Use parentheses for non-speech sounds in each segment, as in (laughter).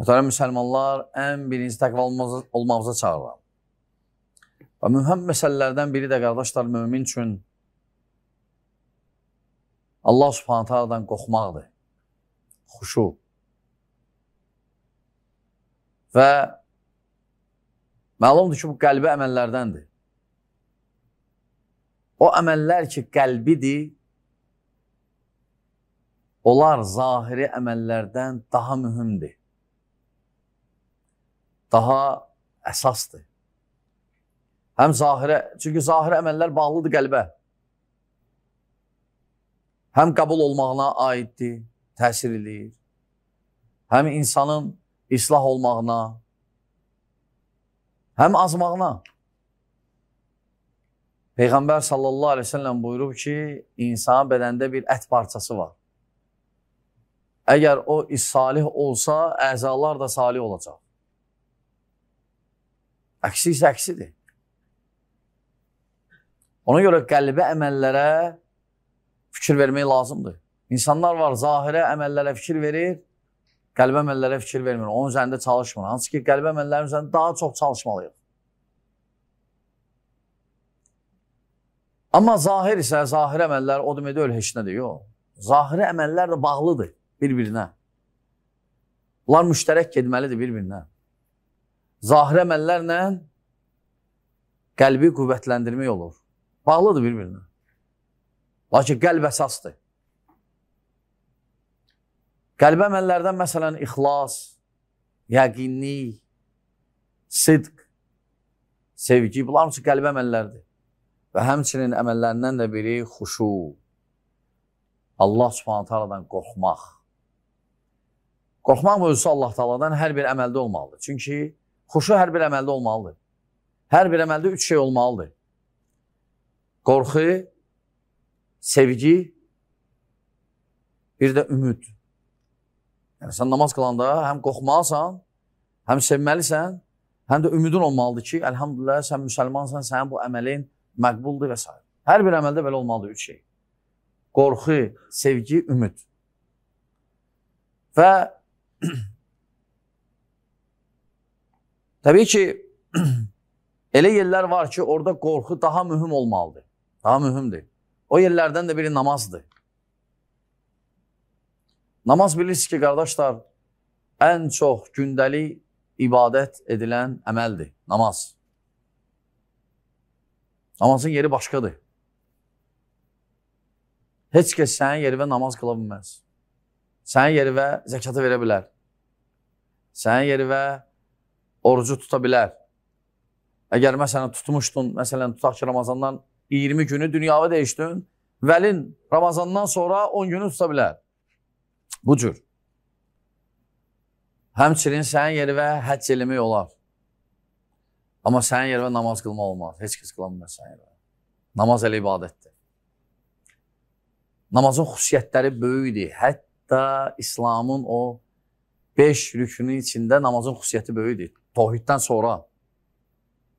Mühtərəm müsəlmanlar, ən birinci təqva olmağımıza çağırıram. Və mühəm məsələlərdən biri də qardaşlar mümin üçün Allah subhanətə aladan qoxmaqdır. Xuşu. Və məlumdur ki, bu qəlbi əməllərdəndir. O əməllər ki, qəlbidir, onlar zahiri əməllərdən daha mühümdir daha əsasdır. Həm zahirə, çünki zahirə əməllər bağlıdır qəlbə. Həm qəbul olmağına aiddir, təsir eləyir. Həm insanın islah olmağına, həm azmağına. Peyğəmbər sallallahu aleyhi ve sellem buyurub ki, insanın bədəndə bir ət parçası var. Əgər o salih olsa, əzalar da salih olacaq. Aksi ise əksidir. Ona göre qəlbə emellere fikir vermək lazımdır. İnsanlar var, zahire əməllərə fikir verir, qəlbə əməllərə fikir vermiyor. Onun üzerinde çalışmıyor. Hansı ki, qəlbə əməllərin üzərində daha çok çalışmalıyız. Ama zahir ise zahir emeller o deməkdir, öyle heç nədir, yox. Zahiri əməllər də bağlıdır bir-birinə. Bunlar müştərək gedməlidir bir zahir əməllərlə qəlbi qüvvətləndirmək olur. Bağlıdır bir-birinə. Lakin qəlb əsasdır. Qəlbə əməllərdən məsələn ixlas, yəqinlik, sidq, sevgi, bunlar üçün qəlbə əməllərdir. Və həmçinin əməllərindən də biri xuşu, Allah subhanət haladan qorxmaq. Qorxmaq mövzusu Allah taladan hər bir əməldə olmalıdır. Çünki Xuşu hər bir əməldə olmalıdır. Hər bir əməldə üç şey olmalıdır. Qorxu, sevgi, bir də ümid. Yəni, sən namaz qılanda həm qorxmalısan, həm sevməlisən, həm də ümidin olmalıdır ki, əlhamdülillah, sən müsəlmansan, sənin bu əməlin məqbuldur və s. Hər bir əməldə belə olmalıdır üç şey. Qorxu, sevgi, ümid. Və (clears throat) Təbii ki, (clears throat) elə yerlər var ki, orada qorxu daha mühüm olmalıdır. Daha mühümdür. O yerlərdən də biri namazdır. Namaz bilirsiniz ki, qardaşlar, ən çox gündəlik ibadət edilən əməldir, namaz. Namazın yeri başqadır. Heç kəs sənin yerivə namaz qıla bilməz. Sənin yerivə zəkatı verə bilər. Sənin yerivə orucu tuta bilər. Əgər məsələn tutmuşdun, məsələn tutaq ki, Ramazandan 20 günü dünyavı dəyişdin, vəlin Ramazandan sonra 10 günü tuta bilər. Bu cür. Həmçinin sənin yeri və həcc eləmək olar. Amma sənin yeri və namaz qılma olmaz. Heç kəs qılamır sənin yeri. Namaz elə ibadətdir. Namazın xüsusiyyətləri böyükdir. Hətta İslamın o beş rükünün içinde namazın xüsusiyyəti böyükdür. Tohiddən sonra,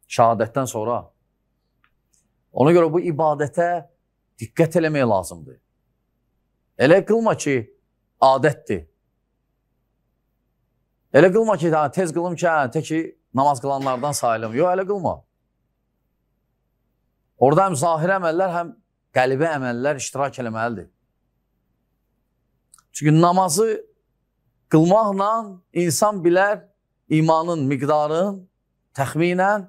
şahadetten sonra. Ona göre bu ibadete dikkat eləmək lazımdır. Elə qılma ki, adətdir. Elə qılma ki, daha tez qılım ki, hə, namaz kılanlardan sayılım. Yox, elə qılma. Orada həm zahir əməllər, həm qəlbi əməllər iştirak eləməlidir. Çünki namazı Qılmaqla insan bilər imanın miqdarını təxminən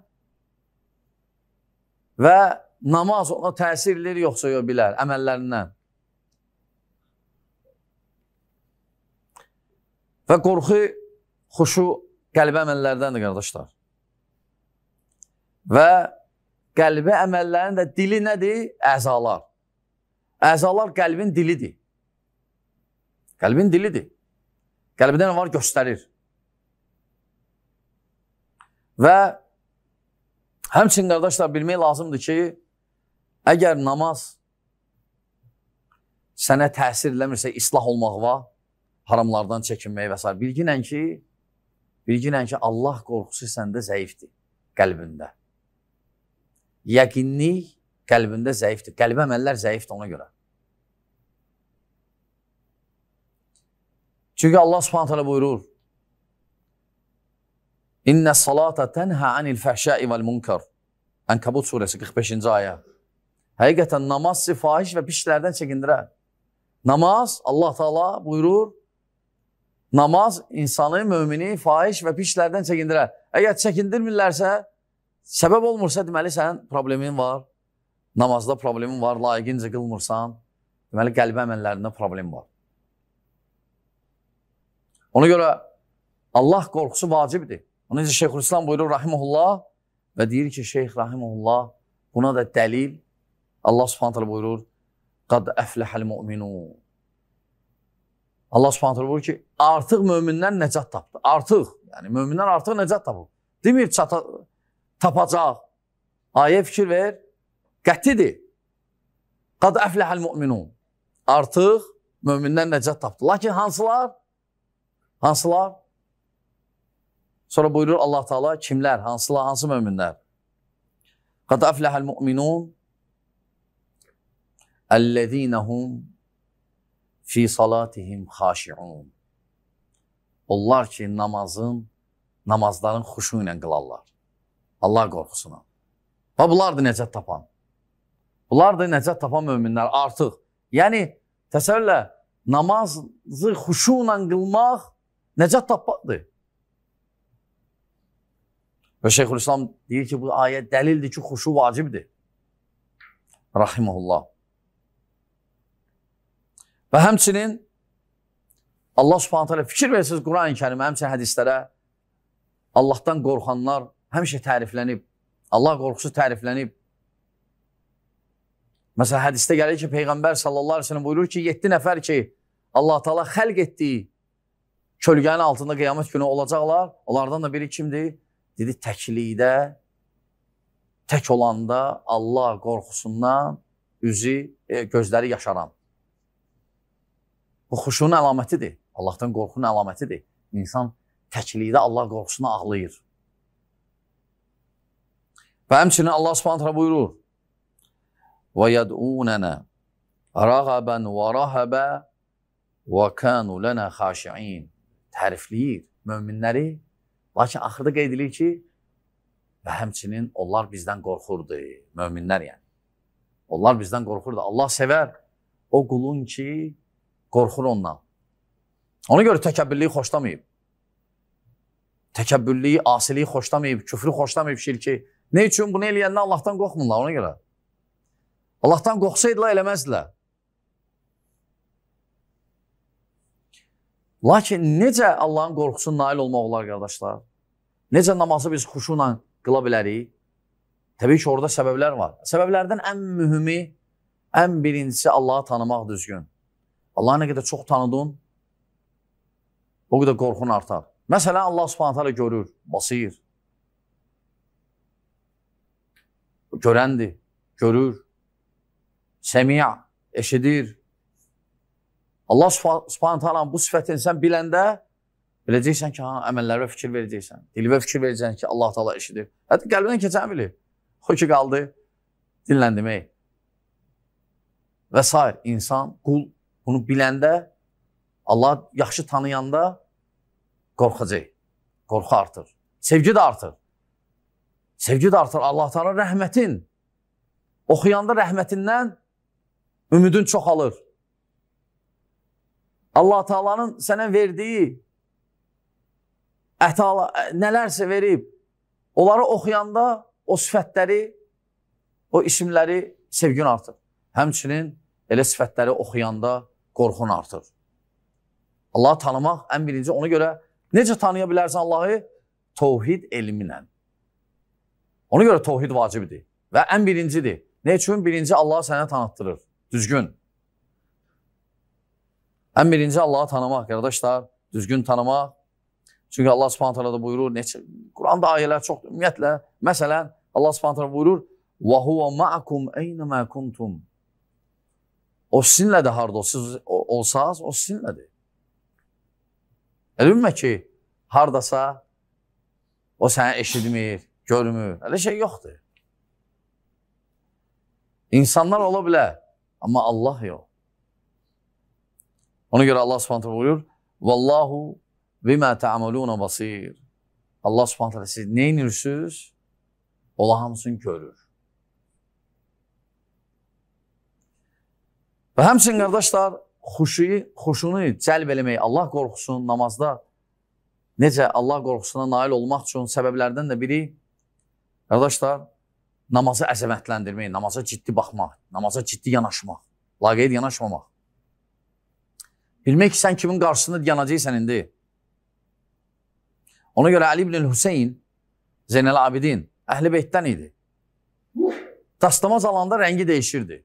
və namaz ona təsir edir, yoxsa yox bilər əməllərindən. Və qorxu, xuşu qəlbi əməllərdəndir, qardaşlar. Və qəlbi əməllərin də dili nədir? Əzalar. Əzalar qəlbin dilidir. Qəlbin dilidir. Qəlbdə nə var? Göstərir. Və həmçin qardaşlar bilmək lazımdır ki, əgər namaz sənə təsir eləmirsə, islah olmaqla, haramlardan çəkinmək və s. Bilginən ki, bilginən ki, Allah qorxusu səndə zəifdir, qəlbində. Yəqinlik qəlbində zəifdir. Qəlbə əməllər zəifdir ona görə. Çünki Allah subhanət hələ buyurur, İnnə salata tənhə anil fəhşəi vəl munkar. Ənkabut surəsi 45-ci ayə. Həqiqətən namaz sizi fahiş və pişlərdən çəkindirər. Namaz, Allah Taala buyurur, namaz insanı, mömini fahiş və pişlərdən çəkindirər. Əgər çəkindirmirlərsə, səbəb olmursa, deməli sənin problemin var. Namazda problemin var, layiqincə qılmırsan. Deməli qəlbi əməllərində problem var. Ona görə Allah qorxusu vacibdir. Ona necə Şeyxülislam buyurur rahimehullah və deyir ki, Şeyx rahimehullah buna da dəlil Allah Subhanahu taala buyurur: "Qad aflahal mu'minun." Allah Subhanahu taala buyurur ki, artıq möminlər nəcat tapdı. Artıq, yəni möminlər artıq nəcat tapıb. Demir çata tapacaq. Ayə fikir ver. Qətidir. Qad aflahal mu'minun. Artıq möminlər nəcat tapdı. Lakin hansılar? Hansılar? Sonra buyurur Allah Teala kimlər, hansılar, hansı möminlər? Qad aflahal mu'minun ellezinehum fi salatihim xaşiun. Onlar ki namazın, namazların xuşu ilə qılarlar. Allah qorxusuna. Və bunlardır nəcət tapan. Bunlardır nəcət tapan möminlər artıq. Yəni, təsəvvürlə, namazı xuşu ilə qılmaq Nəcat tapmaqdır. Və Şeyxülislam deyir ki, bu ayə dəlildir ki, xuşu vacibdir. Rahimullah. Və həmçinin Allah subhanət hələ fikir verirsiniz Quran-ı kərimə, həmçinin hədislərə Allahdan qorxanlar həmişə təriflənib. Allah qorxusu təriflənib. Məsələn, hədisdə gəlir ki, Peyğəmbər sallallahu aleyhi ve sellem buyurur ki, 7 nəfər ki, Allah-u Teala xəlq etdiyi kölgənin altında qiyamət günü olacaqlar. Onlardan da biri kimdir? Dedi, təklikdə, tək olanda Allah qorxusundan üzü, e, gözləri yaşaran. Bu xuşunun əlamətidir. Allahdan qorxunun əlamətidir. İnsan təklikdə Allah qorxusuna ağlayır. Və həmçinin Allah subhanətlə buyurur, وَيَدْعُونَنَا رَغَبًا وَرَهَبًا وَكَانُوا لَنَا خَاشِعِينَ tərifləyir möminləri, lakin axırda qeyd edir ki, və həmçinin onlar bizdən qorxurdu, möminlər yəni. Onlar bizdən qorxurdu. Allah sevər o qulun ki, qorxur ondan. Ona görə təkəbbürlüyü xoşlamayıb. Təkəbbürlüyü, asiliyi xoşlamayıb, küfrü xoşlamayıb, şirki. Nə üçün bunu eləyəndə Allahdan qorxmurlar ona görə. Allahdan qorxsaydılar eləməzdilər. Lakin necə Allahın qorxusu nail olmaq olar, qardaşlar? Necə namazı biz xuşuna qıla bilərik? Təbii ki, orada səbəblər var. Səbəblərdən ən mühümü, ən birincisi Allahı tanımaq düzgün. Allahı nə qədər çox tanıdın, o qədər qorxun artar. Məsələn, Allah subhanətə alə görür, basir. Görəndir, görür. Səmiya, eşidir. Allah subhanət hala bu sifətini sən biləndə biləcəksən ki, ha, əməllərə fikir verəcəksən. Dilibə fikir verəcəksən ki, Allah taala eşidir. Hətta qəlbdən keçən bilir. O ki, qaldı dinləndirmək. Və s. insan, qul bunu biləndə, Allah yaxşı tanıyanda qorxacaq. Qorxu artır. Sevgi də artır. Sevgi də artır. Allah taala rəhmətin oxuyanda rəhmətindən ümidin çoxalır. Allah Taalanın sənə verdiyi ətala, nələrsə verib, onları oxuyanda o sifətləri, o isimləri sevgin artır. Həmçinin elə sifətləri oxuyanda qorxun artır. Allahı tanımaq ən birinci ona görə necə tanıya bilərsən Allahı? Tovhid elminlə. Ona görə tovhid vacibdir və ən birincidir. Nə üçün? Birinci Allah sənə tanıtdırır. Düzgün. Ən birinci Allahı tanımaq, qardaşlar, düzgün tanımaq. Çünki Allah Subhanahu taala da buyurur, neçə Quranda ayələr çoxdur. Ümumiyyətlə, məsələn, Allah Subhanahu taala buyurur: "Və huve ma'akum eynəmə kuntum." O sizinlədir harda olsanız, olsaz, o sizinlədir. Elmə ki, hardasa o səni eşitmir, görmür. Elə şey yoxdur. İnsanlar ola bilər, amma Allah yox. Ona görə Allah Subhanahu buyurur: "Vallahu bima ta'maluna basir." Allah Subhanahu siz nə edirsiniz? Ola hamısını görür. Və həmçinin qardaşlar, xuşuyu, xuşunu cəlb eləmək, Allah qorxusunun namazda necə Allah qorxusuna nail olmaq üçün səbəblərdən də biri qardaşlar, namazı əzəmətləndirmək, namaza ciddi baxmaq, namaza ciddi yanaşmaq, laqeyd yanaşmamaq. Bilmək ki, sən kimin qarşısında yanacaqsan indi. Ona görə Əli ibn Hüseyn Zeynəl Abidin Əhl-i Beytdən idi. Dastamaz alanda rəngi dəyişirdi.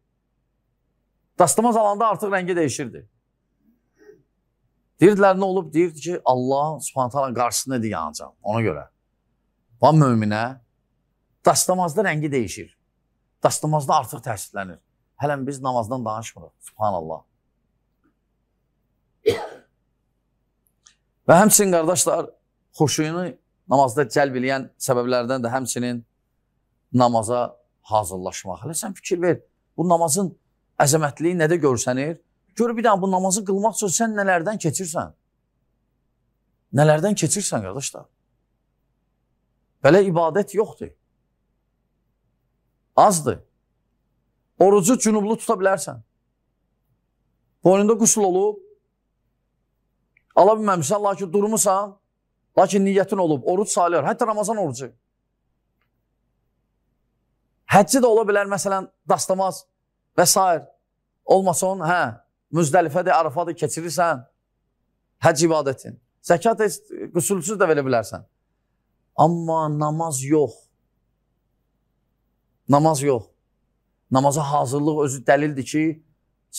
Dastamaz alanda artıq rəngi dəyişirdi. Deyirdilər, nə olub? Deyirdi ki, Allah subhanətələ qarşısında idi yanacaq. Ona görə. Van möminə dastamazda rəngi dəyişir. Dastamazda artıq təsirlənir. Hələn biz namazdan danışmırıq. Subhanallah. Və həmçinin qardaşlar, xoşuyunu namazda cəlb eləyən səbəblərdən də həmçinin namaza hazırlaşmaq. Hələ sən fikir ver, bu namazın əzəmətliyi nədə görsənir? Gör bir dənə bu namazı qılmaq üçün sən nələrdən keçirsən? Nələrdən keçirsən qardaşlar? Belə ibadət yoxdur. Azdır. Orucu cünublu tuta bilərsən. Boynunda qusl olub, Ala bilməmişsən, lakin durmusan, lakin niyyətin olub, oruc salıyor, hətta Ramazan orucu. Həcci də ola bilər, məsələn, dastamaz və s. Olmasın, hə, müzdəlifədir, arafadır, keçirirsən həcc ibadətin. Zəkat qüsulsuz da verə bilərsən. Amma namaz yox. Namaz yox. Namaza hazırlıq özü dəlildir ki,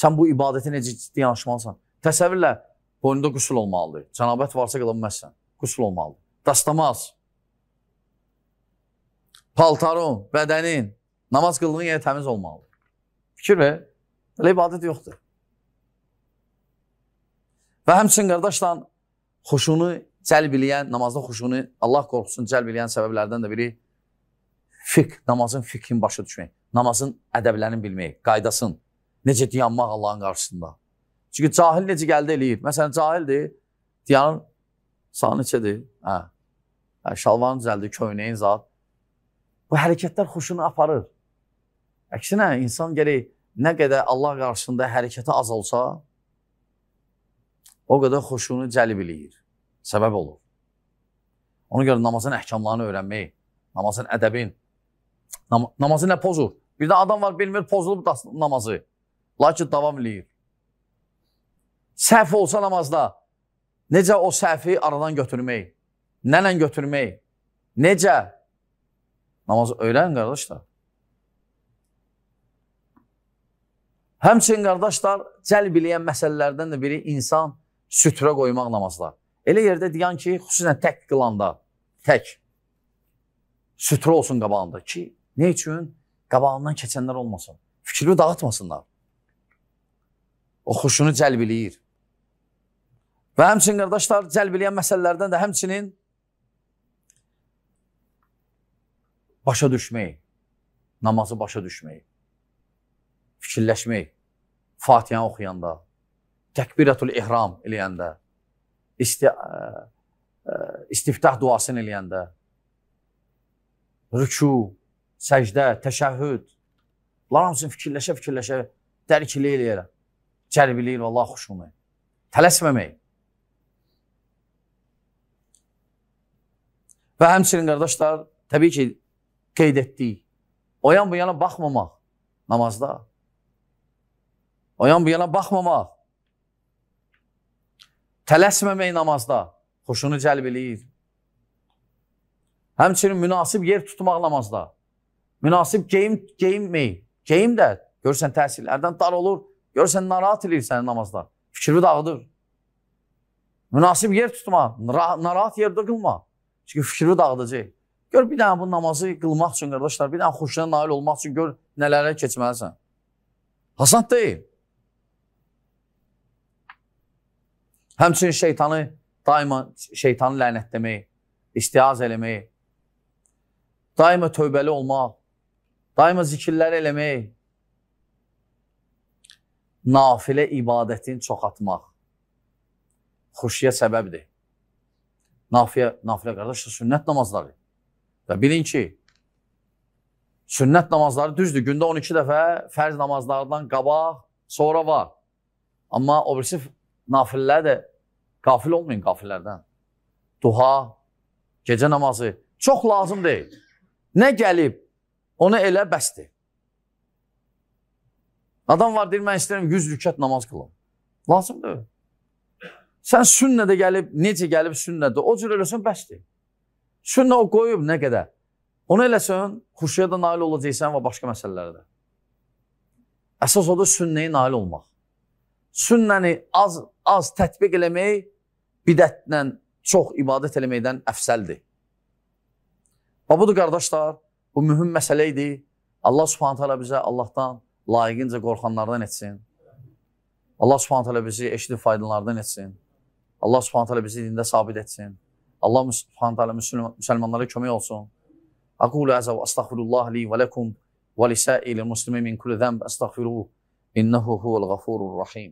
sən bu ibadəti necə ciddi yanaşmalısan. Təsəvvürlə, Boynunda qüsul olmalıdır. Cənabət varsa qıla bilməzsən. Qüsul olmalıdır. Dastamaz. Paltarın, bədənin, namaz qıldığın yerə təmiz olmalıdır. Fikir ver. Elə ibadət yoxdur. Və həmçinin qardaşlar, xoşunu cəlb eləyən, namazda xoşunu, Allah qorxusunu cəlb eləyən səbəblərdən də biri fiqh, namazın fiqhini başa düşmək, namazın ədəblərini bilmək, qaydasını, necə dayanmaq Allahın qarşısında. Çünki cahil necə gəldi eləyir. Məsələn, cahildir, diyanın sağı neçədir? Hə. hə şalvarını düzəldir, köynəyin zat. Bu hərəkətlər xoşunu aparır. Əksinə, hə, insan gələk nə qədər Allah qarşısında hərəkəti az olsa, o qədər xoşunu cəlb eləyir, səbəb olur. Ona görə namazın əhkamlarını öyrənmək, namazın ədəbin, nam namazı nə pozur? Bir də adam var, bilmir, pozulub namazı, lakin davam eləyir. Səhv olsa namazda, necə o səhvi aradan götürmək, nənə götürmək, necə? Namaz öyrən, qardaşlar. Həmçin, qardaşlar, cəlb eləyən məsələlərdən də biri insan sütrə qoymaq namazlar. Elə yerdə deyən ki, xüsusən tək qılanda, tək sütrə olsun qabağında ki, nə üçün? Qabağından keçənlər olmasın, fikrini dağıtmasınlar. O xoşunu cəlb eləyir. Və həmçinin qardaşlar cəlb eləyən məsələlərdən də həmçinin başa düşmək, namazı başa düşmək, fikirləşmək, Fatihəni oxuyanda, təkbiratul ihram eləyəndə, isti, ə, ə, istiftah duasını eləyəndə, rüku, səcdə, təşəhhüd, bunlar hamısını fikirləşə-fikirləşə dərk eləyərək, cəlb eləyir və Allah xoşunu. Tələsməmək. Və həmçinin qardaşlar, təbii ki, qeyd etdik. Oyan bu yana baxmamaq namazda. Oyan bu yana baxmamaq. Tələsməmək namazda xoşunu cəlb eləyir. Həmçinin münasib yer tutmaq namazda. Münasib geyim, geyinmək. Geyim də görürsən təsirlərdən dar olur. Görürsən narahat eləyir səni namazda. Fikri dağıdır. Münasib yer tutma, narahat yerdə qılma. Çünki fikri dağıdacaq. Gör bir dənə bu namazı qılmaq üçün qardaşlar, bir dənə xoşuna nail olmaq üçün gör nələrə keçməlisən. Hasad deyil. Həmçinin şeytanı daima şeytanı lənətləmək, istihaz eləmək, daima tövbəli olmaq, daima zikirlər eləmək, nafilə ibadətin çoxatmaq xuşiyə səbəbdir. Nafiyə, nafilə qardaşlar, sünnət namazları. Və bilin ki, sünnət namazları düzdür. Gündə 12 dəfə fərz namazlardan qabaq, sonra var. Amma o birisi nafillər də qafil olmayın qafillərdən. Duha, gecə namazı çox lazım deyil. Nə gəlib, onu elə bəsdir. Adam var deyir, mən istəyirəm 100 rükət namaz qılım. Lazım deyil. Sən sünnədə gəlib, necə gəlib sünnədə, o cür eləsən bəsdir. Sünnə o qoyub nə qədər. Onu eləsən, xuşuya da nail olacaqsən və başqa məsələlərdə. Əsas odur sünnəyə nail olmaq. Sünnəni az, az tətbiq eləmək, bidətlə çox ibadət eləməkdən əfsəldir. Və budur, qardaşlar, bu mühüm məsələ idi. Allah subhanət hələ bizə Allahdan layiqincə qorxanlardan etsin. Allah subhanət hələ bizi eşidib faydalardan etsin. Allah subhanahu hələ bizi dində sabit etsin. Allah subhanət hələ müsəlmanlara kömək olsun. Aqulu əzə və astaghfirullah li və ləkum və lisəili muslimin min kulli zəmb astaghfiruhu innəhu huvəl-ğafurur-rahim.